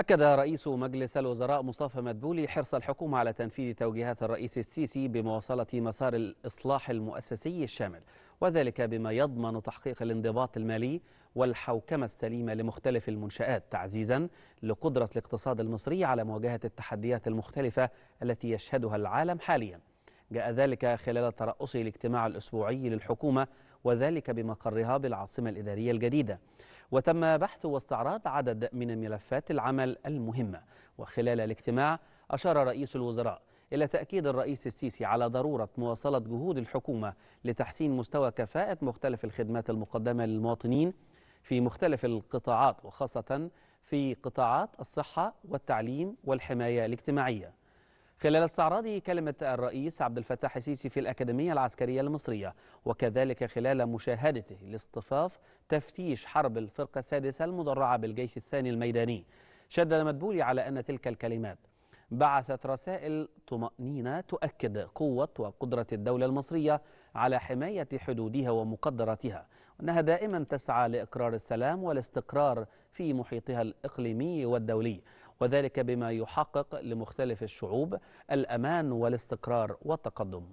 أكد رئيس مجلس الوزراء مصطفى مدبولي حرص الحكومة على تنفيذ توجيهات الرئيس السيسي بمواصلة مسار الإصلاح المؤسسي الشامل وذلك بما يضمن تحقيق الانضباط المالي والحوكمة السليمة لمختلف المنشآت تعزيزا لقدرة الاقتصاد المصري على مواجهة التحديات المختلفة التي يشهدها العالم حاليا جاء ذلك خلال ترأسه الاجتماع الأسبوعي للحكومة وذلك بمقرها بالعاصمة الإدارية الجديدة وتم بحث واستعراض عدد من ملفات العمل المهمة وخلال الاجتماع أشار رئيس الوزراء إلى تأكيد الرئيس السيسي على ضرورة مواصلة جهود الحكومة لتحسين مستوى كفاءة مختلف الخدمات المقدمة للمواطنين في مختلف القطاعات وخاصة في قطاعات الصحة والتعليم والحماية الاجتماعية خلال استعراضه كلمة الرئيس عبد الفتاح السيسي في الأكاديمية العسكرية المصرية وكذلك خلال مشاهدته لاصطفاف تفتيش حرب الفرقة السادسة المدرعة بالجيش الثاني الميداني شدد مدبولي على أن تلك الكلمات بعثت رسائل طمأنينة تؤكد قوة وقدرة الدولة المصرية على حماية حدودها ومقدراتها وأنها دائما تسعى لإقرار السلام والاستقرار في محيطها الإقليمي والدولي وذلك بما يحقق لمختلف الشعوب الأمان والاستقرار والتقدم